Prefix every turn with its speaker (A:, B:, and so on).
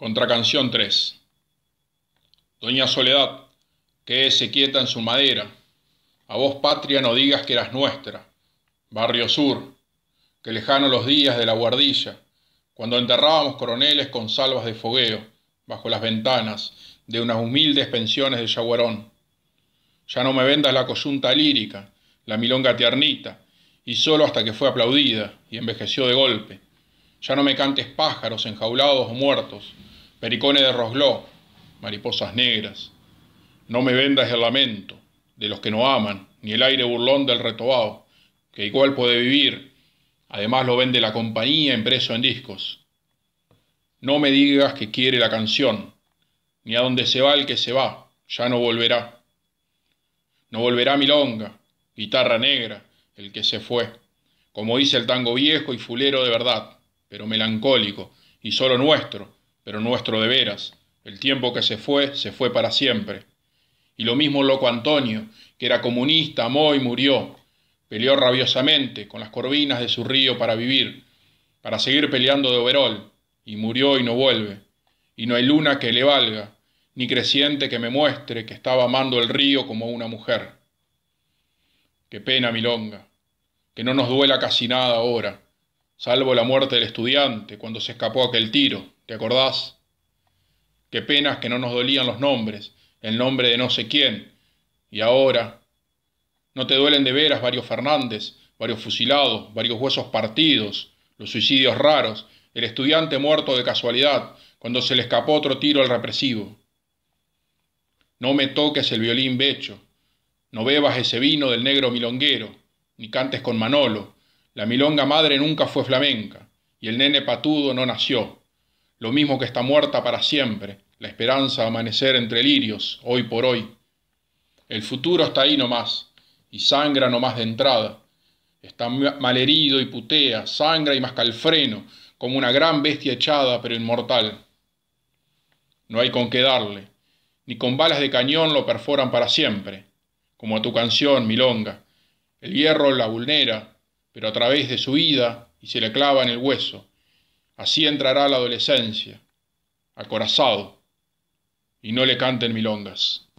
A: Contracanción 3. Doña Soledad, quédese quieta en su madera. A vos, patria, no digas que eras nuestra. Barrio Sur, que lejano los días de la guardilla, cuando enterrábamos coroneles con salvas de fogueo, bajo las ventanas de unas humildes pensiones de Yaguarón. Ya no me vendas la coyunta lírica, la milonga tiernita, y solo hasta que fue aplaudida y envejeció de golpe. Ya no me cantes pájaros enjaulados o muertos, Pericones de rosgló, mariposas negras. No me vendas el lamento de los que no aman, ni el aire burlón del retobado, que igual puede vivir. Además lo vende la compañía impreso en discos. No me digas que quiere la canción, ni a dónde se va el que se va, ya no volverá. No volverá Milonga, guitarra negra, el que se fue, como dice el tango viejo y fulero de verdad, pero melancólico y solo nuestro, pero nuestro de veras. El tiempo que se fue, se fue para siempre. Y lo mismo loco Antonio, que era comunista, amó y murió. Peleó rabiosamente con las corvinas de su río para vivir, para seguir peleando de overol, y murió y no vuelve. Y no hay luna que le valga, ni creciente que me muestre que estaba amando el río como una mujer. Qué pena, Milonga, que no nos duela casi nada ahora salvo la muerte del estudiante cuando se escapó aquel tiro, ¿te acordás? Qué penas que no nos dolían los nombres, el nombre de no sé quién. Y ahora, ¿no te duelen de veras varios Fernández, varios fusilados, varios huesos partidos, los suicidios raros, el estudiante muerto de casualidad cuando se le escapó otro tiro al represivo? No me toques el violín becho, no bebas ese vino del negro milonguero, ni cantes con Manolo, la milonga madre nunca fue flamenca, y el nene patudo no nació. Lo mismo que está muerta para siempre, la esperanza de amanecer entre lirios, hoy por hoy. El futuro está ahí nomás, y sangra nomás de entrada. Está malherido y putea, sangra y freno como una gran bestia echada pero inmortal. No hay con qué darle, ni con balas de cañón lo perforan para siempre, como a tu canción, Milonga. El hierro la vulnera, pero a través de su vida y se le clava en el hueso. Así entrará la adolescencia, acorazado, y no le canten milongas.